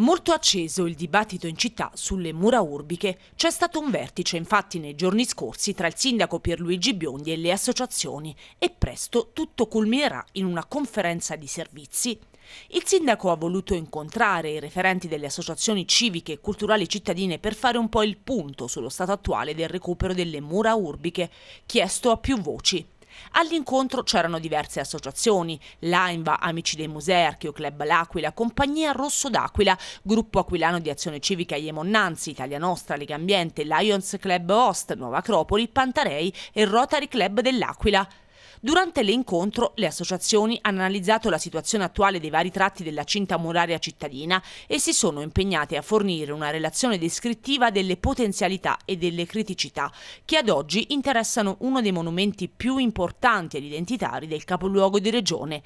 Molto acceso il dibattito in città sulle mura urbiche. C'è stato un vertice infatti nei giorni scorsi tra il sindaco Pierluigi Biondi e le associazioni e presto tutto culminerà in una conferenza di servizi. Il sindaco ha voluto incontrare i referenti delle associazioni civiche e culturali cittadine per fare un po' il punto sullo stato attuale del recupero delle mura urbiche, chiesto a più voci. All'incontro c'erano diverse associazioni, l'AINVA, Amici dei Muserchio, Club L'Aquila, Compagnia Rosso d'Aquila, Gruppo Aquilano di Azione Civica Iemonnanzi, Italia Nostra, Lega Ambiente, Lions Club Host, Nuova Acropoli, Pantarei e Rotary Club dell'Aquila. Durante l'incontro le associazioni hanno analizzato la situazione attuale dei vari tratti della cinta muraria cittadina e si sono impegnate a fornire una relazione descrittiva delle potenzialità e delle criticità che ad oggi interessano uno dei monumenti più importanti ed identitari del capoluogo di regione.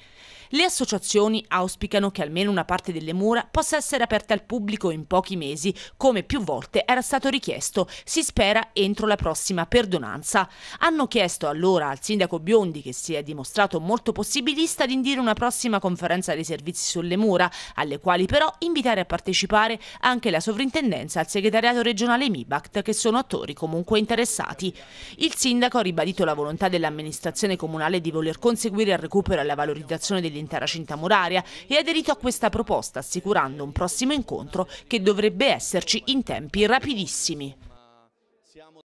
Le associazioni auspicano che almeno una parte delle mura possa essere aperta al pubblico in pochi mesi, come più volte era stato richiesto, si spera entro la prossima perdonanza. Hanno chiesto allora al sindaco Biondi che si è dimostrato molto possibilista ad indire una prossima conferenza dei servizi sulle mura, alle quali però invitare a partecipare anche la sovrintendenza al segretariato regionale MIBACT, che sono attori comunque interessati. Il sindaco ha ribadito la volontà dell'amministrazione comunale di voler conseguire il recupero e la valorizzazione dell'intera cinta muraria e ha aderito a questa proposta, assicurando un prossimo incontro che dovrebbe esserci in tempi rapidissimi.